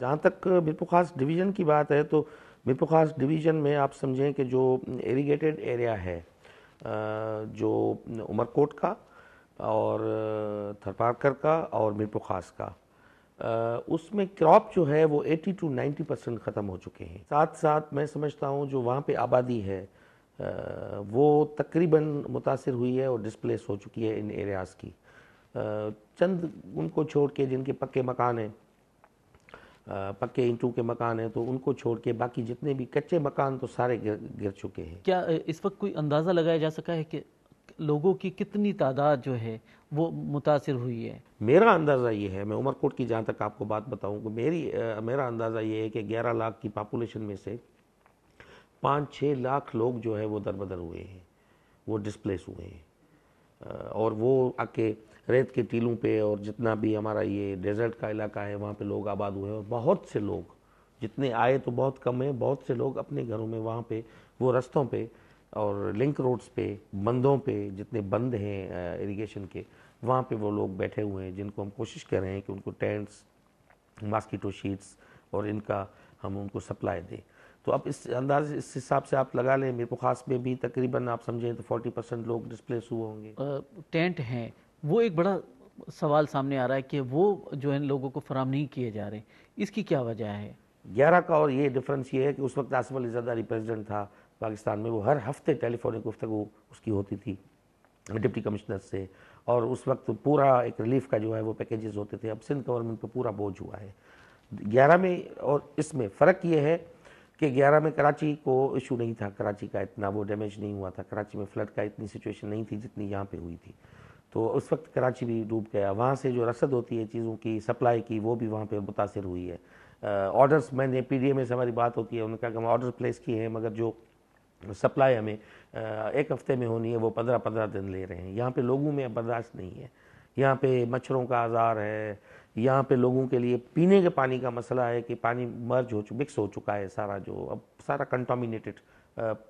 جہاں تک خاص ڈویژن کی بات ہے تو خاص ڈویژن میں آپ سمجھیں کہ جو ایریگیٹڈ ایریا ہے جو عمر کوٹ کا اور تھرپارکر کا اور مرپو خاص کا اس میں کراپ جو ہے وہ ایٹی ٹو نائنٹی پرسنٹ ختم ہو چکے ہیں ساتھ ساتھ میں سمجھتا ہوں جو وہاں پہ آبادی ہے وہ تقریباً متاثر ہوئی ہے اور ڈسپلیس ہو چکی ہے ان ایریاز کی چند ان کو چھوڑ کے جن کے پکے مکان ہیں پکے اینٹوں کے مکان ہیں تو ان کو چھوڑ کے باقی جتنے بھی کچے مکان تو سارے گر چکے ہیں کیا اس وقت کوئی اندازہ لگایا جا سکا ہے کہ لوگوں کی کتنی تعداد جو ہے وہ متاثر ہوئی ہے میرا اندازہ یہ ہے میں عمر کوٹ کی جہاں تک آپ کو بات بتاؤں میری میرا اندازہ یہ ہے کہ گیارہ لاکھ کی پاپولیشن میں سے پانچ چھ لاکھ لوگ جو ہے وہ در بدر ہوئے ہیں وہ ڈسپلیس ہوئے ہیں اور وہ آ کے ریت کے ٹیلوں پہ اور جتنا بھی ہمارا یہ ڈیزرٹ کا علاقہ ہے وہاں پہ لوگ آباد ہوئے ہیں اور بہت سے لوگ جتنے آئے تو بہت کم ہیں بہت سے لوگ اپنے گھروں میں وہاں پہ وہ رستوں پہ اور لنک روڈز پہ بندوں پہ جتنے بند ہیں ایریگیشن کے وہاں پہ وہ لوگ بیٹھے ہوئے ہیں جن کو ہم کوشش کر رہے ہیں کہ ان کو ٹینٹس ماسکیٹو شیٹس اور ان کا ہم ان کو سپلائی دیں تو اب اس انداز اس حساب سے آپ لگا لیں میرے خاص میں بھی تقریباً آپ سمجھیں تو فورٹی پرسینٹ لوگ ڈسپلیس ہوئے ہوں گے ٹینٹ ہیں وہ ایک بڑا سوال سامنے آ رہا ہے کہ وہ جو ہے لوگوں کو فراہم نہیں کیے جا رہے ہیں اس کی کیا وجہ ہے گیارہ کا اور یہ ڈفرنس یہ ہے کہ اس وقت آصف پریزیڈنٹ تھا پاکستان میں وہ ہر ہفتے ٹیلی فونک گفتگو اس کی ہوتی تھی ڈپٹی کمشنر سے اور اس وقت پورا ایک ریلیف کا جو ہے وہ پیکیجز ہوتے تھے اب سندھ گورنمنٹ پہ پورا بوجھ ہوا ہے گیارہ میں اور اس میں فرق یہ ہے کہ گیارہ میں کراچی کو ایشو نہیں تھا کراچی کا اتنا وہ ڈیمیج نہیں ہوا تھا کراچی میں فلڈ کا اتنی سچویشن نہیں تھی جتنی یہاں پہ ہوئی تھی تو اس وقت کراچی بھی ڈوب گیا وہاں سے جو رسد ہوتی ہے چیزوں کی سپلائی کی وہ بھی وہاں پہ متاثر ہوئی ہے آرڈرز میں نے پی ڈی ایم سے ہماری بات ہوتی ہے انہوں نے کہا کہ ہم آرڈر پلیس کیے ہیں مگر جو سپلائی ہمیں ایک ہفتے میں ہونی ہے وہ پندرہ پندرہ دن لے رہے ہیں یہاں پہ لوگوں میں برداشت نہیں ہے یہاں پہ مچھروں کا آزار ہے یہاں پہ لوگوں کے لیے پینے کے پانی کا مسئلہ ہے کہ پانی مرج ہو چکا مکس ہو چکا ہے سارا جو اب سارا کنٹامینیٹڈ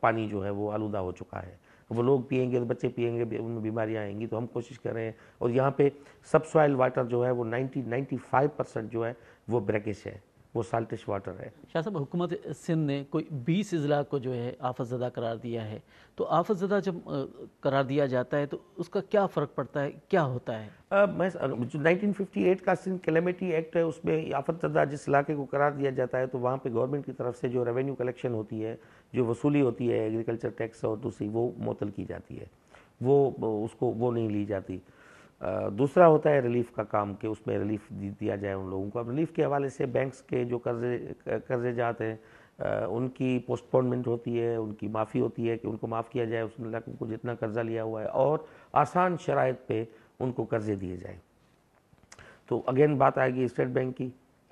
پانی جو ہے وہ آلودہ ہو چکا ہے وہ لوگ پئیں گے بچے پئیں گے ان میں بیماریاں آئیں گی تو ہم کوشش کر رہے ہیں اور یہاں پہ سب سوائل واٹر جو ہے وہ نائنٹی نائنٹی فائیو پرسینٹ جو ہے وہ بریکش ہے وہ سالٹش واٹر ہے شاہ صاحب حکومت سندھ نے کوئی بیس اضلاع کو جو ہے آفت زدہ قرار دیا ہے تو آفت زدہ جب قرار دیا جاتا ہے تو اس کا کیا فرق پڑتا ہے کیا ہوتا ہے نائنٹین ففٹی ایٹ کا سندھ کلیمیٹی ایکٹ ہے اس میں آفت زدہ جس علاقے کو قرار دیا جاتا ہے تو وہاں پہ گورنمنٹ کی طرف سے جو ریونیو کلیکشن ہوتی ہے جو وصولی ہوتی ہے ایگریکلچر ٹیکس اور دوسری وہ معطل کی جاتی ہے وہ اس کو وہ نہیں لی جاتی دوسرا ہوتا ہے ریلیف کا کام کہ اس میں ریلیف دیا جائے ان لوگوں کو اب ریلیف کے حوالے سے بینکس کے جو قرضے قرضے جاتے ہیں ان کی پوسٹ پونمنٹ ہوتی ہے ان کی معافی ہوتی ہے کہ ان کو معاف کیا جائے اس کو جتنا قرضہ لیا ہوا ہے اور آسان شرائط پہ ان کو قرضے دیے جائیں تو اگین بات آئے گی اسٹیٹ بینک کی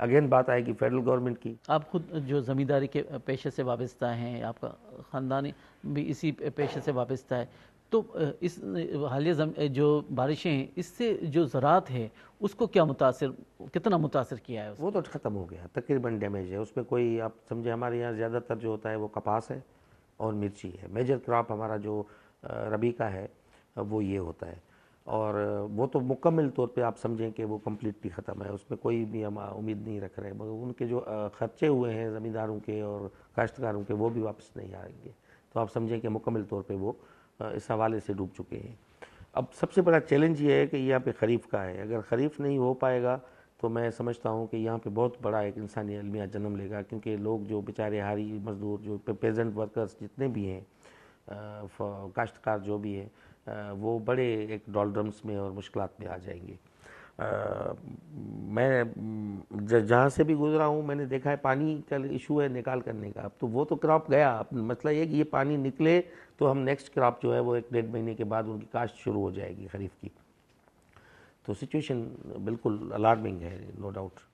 اگین بات آئے گی فیڈرل گورنمنٹ کی آپ خود جو زمینداری کے پیشے سے وابستہ ہیں آپ کا خاندانی بھی اسی پیشے سے وابستہ ہے تو اس حالیہ جو بارشیں ہیں اس سے جو زراعت ہے اس کو کیا متاثر کتنا متاثر کیا ہے وہ تو ختم ہو گیا تقریباً ڈیمیج ہے اس میں کوئی آپ سمجھے ہمارے یہاں زیادہ تر جو ہوتا ہے وہ کپاس ہے اور مرچی ہے میجر کراپ ہمارا جو ربی کا ہے وہ یہ ہوتا ہے اور وہ تو مکمل طور پہ آپ سمجھیں کہ وہ کمپلیٹلی ختم ہے اس میں کوئی بھی ہم امید نہیں رکھ رہے ہیں مگر ان کے جو خرچے ہوئے ہیں زمینداروں کے اور کاشتکاروں کے وہ بھی واپس نہیں آئیں گے تو آپ سمجھیں کہ مکمل طور پہ وہ اس حوالے سے ڈوب چکے ہیں اب سب سے بڑا چیلنج یہ ہے کہ یہاں پہ خریف کا ہے اگر خریف نہیں ہو پائے گا تو میں سمجھتا ہوں کہ یہاں پہ بہت بڑا ایک انسانی المیہ جنم لے گا کیونکہ لوگ جو بیچارے ہاری مزدور جو پیزنٹ ورکرز جتنے بھی ہیں کاشتکار جو بھی ہیں وہ بڑے ایک ڈالڈرمس میں اور مشکلات میں آ جائیں گے میں جہاں سے بھی گزرا ہوں میں نے دیکھا ہے پانی کا ایشو ہے نکال کرنے کا اب تو وہ تو کراپ گیا مسئلہ یہ کہ یہ پانی نکلے تو ہم نیکسٹ کراپ جو ہے وہ ایک ڈیڑھ مہینے کے بعد ان کی کاشت شروع ہو جائے گی خریف کی تو سچویشن بالکل الارمنگ ہے نو ڈاؤٹ